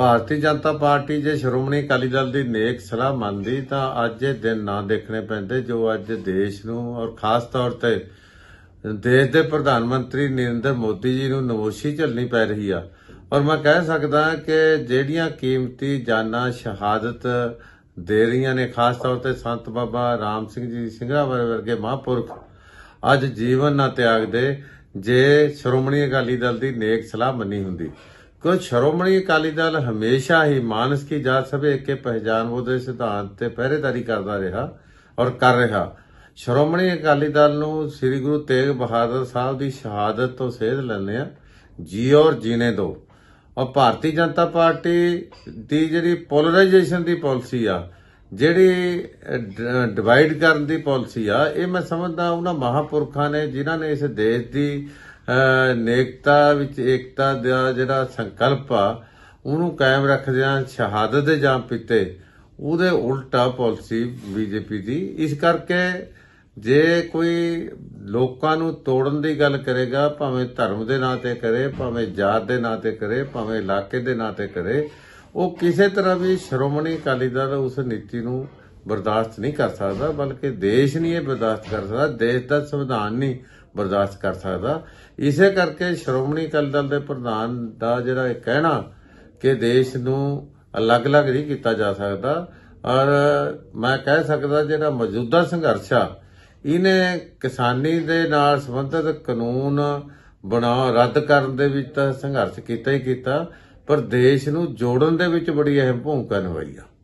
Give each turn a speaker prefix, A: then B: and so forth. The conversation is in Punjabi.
A: ਭਾਰਤੀ ਜਨਤਾ ਪਾਰਟੀ ਜੇ ਸ਼੍ਰੋਮਣੀ ਅਕਾਲੀ ਦਲ ਦੀ ਨੇਕ ਸਲਾਹ ਮੰਨਦੀ ਤਾਂ ਅੱਜ ਇਹ ਦਿਨ ਨਾ ਦੇਖਣੇ ਪੈਂਦੇ ਜੋ ਅੱਜ ਦੇਸ਼ ਨੂੰ ਔਰ ਖਾਸ ਤੌਰ ਤੇ ਦੇਸ਼ ਦੇ ਪ੍ਰਧਾਨ ਮੰਤਰੀ ਨਰਿੰਦਰ ਮੋਦੀ ਜੀ ਨੂੰ ਨਵੋਸ਼ੀ ਝੱਲਣੀ ਪੈ ਰਹੀ ਆ ਔਰ ਮੈਂ ਕਹਿ ਸਕਦਾ ਕਿ ਜਿਹੜੀਆਂ ਕੀਮਤੀ ਜਾਨਾਂ ਸ਼ਹਾਦਤ ਦੇ ਰਹੀਆਂ ਨੇ ਖਾਸ ਤੌਰ ਤੇ ਸੰਤ ਬਾਬਾ ਰਾਮ ਸਿੰਘ ਜੀ ਸਿੰਘਾਵਰ ਵਰਗੇ ਮਹਾਂਪੁਰਖ ਅੱਜ ਜੀਵਨ ਨਾ ਤਿਆਗਦੇ ਜੇ ਸ਼੍ਰੋਮਣੀ ਅਕਾਲੀ ਦਲ ਦੀ ਨੇਕ ਸਲਾਹ ਮੰਨੀ ਹੁੰਦੀ ਕਿਉਂ ਸ਼ਰੋਮਣੀ ਅਕਾਲੀ ਦਲ ਹਮੇਸ਼ਾ ਹੀ ਮਾਨਸ ਕੀ ਜਾਤ ਸਭੇ ਇੱਕੇ ਪਹਿਚਾਨ ਉਹਦੇ ਸਿਧਾਂਤ ਤੇ ਪਹਿਰੇਦਾਰੀ ਕਰਦਾ ਰਿਹਾ ਔਰ ਕਰ ਰਿਹਾ ਸ਼ਰੋਮਣੀ ਅਕਾਲੀ ਦਲ ਨੂੰ ਸ੍ਰੀ ਗੁਰੂ ਤੇਗ ਬਹਾਦਰ ਸਾਹਿਬ ਦੀ ਸ਼ਹਾਦਤ ਤੋਂ ਸੇਧ ਲੈਣੇ ਆ ਜੀ ਔਰ ਜੀਨੇ ਦੋ ਔਰ ਭਾਰਤੀ ਜਨਤਾ ਪਾਰਟੀ ਦੀ ਜਿਹੜੀ ਪੋਲਰਾਈਜੇਸ਼ਨ ਦੀ ਪਾਲਿਸੀ ਆ ਜਿਹੜੀ ਡਿਵਾਈਡ ਕਰਨ ਦੀ ਪਾਲਿਸੀ ਆ ਇਹ ਮੈਂ ਸਮਝਦਾ ਉਹਨਾਂ ਮਹਾਪੁਰਖਾਂ ਨੇ ਜਿਨ੍ਹਾਂ ਨੇ ਇਸ ਦੇਸ਼ ਦੀ ਨੇਕਤਾ ਵਿੱਚ ਏਕਤਾ ਦਾ ਜਿਹੜਾ ਸੰਕਲਪ ਆ ਉਹਨੂੰ ਕਾਇਮ ਰੱਖਦਿਆਂ ਸ਼ਹਾਦਤ ਦੇ ਜਾਂ ਪਿੱਤੇ ਉਹਦੇ ਉਲਟਾ ਪਾਲਿਸੀ ਬੀਜੇਪੀ ਦੀ ਇਸ ਕਰਕੇ ਜੇ ਕੋਈ ਲੋਕਾਂ ਨੂੰ ਤੋੜਨ ਦੀ ਗੱਲ ਕਰੇਗਾ ਭਾਵੇਂ ਧਰਮ ਦੇ ਨਾਂ ਤੇ ਕਰੇ ਭਾਵੇਂ ਜਾਤ ਦੇ ਨਾਂ ਤੇ ਕਰੇ ਭਾਵੇਂ ਇਲਾਕੇ ਦੇ ਨਾਂ ਤੇ ਕਰੇ ਉਹ ਕਿਸੇ ਤਰ੍ਹਾਂ ਵੀ ਸ਼੍ਰੋਮਣੀ ਅਕਾਲੀ ਦਲ ਉਸ ਨੀਤੀ ਨੂੰ ਬਰਦਾਸ਼ਤ ਨਹੀਂ ਕਰ ਸਕਦਾ ਬਲਕਿ ਦੇਸ਼ ਨਹੀਂ ਇਹ ਬਰਦਾਸ਼ਤ ਕਰ ਸਕਦਾ ਦੇਸ਼ ਦਾ ਸੰਵਿਧਾਨ ਨਹੀਂ ਬਰਦਾਸ਼ਤ ਕਰ ਸਕਦਾ ਇਸੇ ਕਰਕੇ ਸ਼੍ਰੋਮਣੀ ਅਕਾਲੀ ਦਲ ਦੇ ਪ੍ਰਧਾਨ ਦਾ ਜਿਹੜਾ ਇਹ ਕਹਿਣਾ ਕਿ ਦੇਸ਼ ਨੂੰ ਅਲੱਗ-ਅਲੱਗ ਨਹੀਂ ਕੀਤਾ ਜਾ ਸਕਦਾ ਔਰ ਮੈਂ ਕਹਿ ਸਕਦਾ ਜਿਹੜਾ ਮੌਜੂਦਾ ਸੰਘਰਸ਼ ਆ ਇਹਨੇ ਕਿਸਾਨੀ ਦੇ ਨਾਲ ਸੰਬੰਧਿਤ ਕਾਨੂੰਨ ਬਣਾ ਰੱਦ ਕਰਨ ਦੇ ਵਿੱਚ ਤਾਂ ਸੰਘਰਸ਼ ਕੀਤਾ ਹੀ ਕੀਤਾ ਪਰ ਦੇਸ਼ ਨੂੰ ਜੋੜਨ ਦੇ ਵਿੱਚ ਬੜੀ ਅਹਿਮ ਭੂਮਿਕਾ ਨਿਭਾਈ ਆ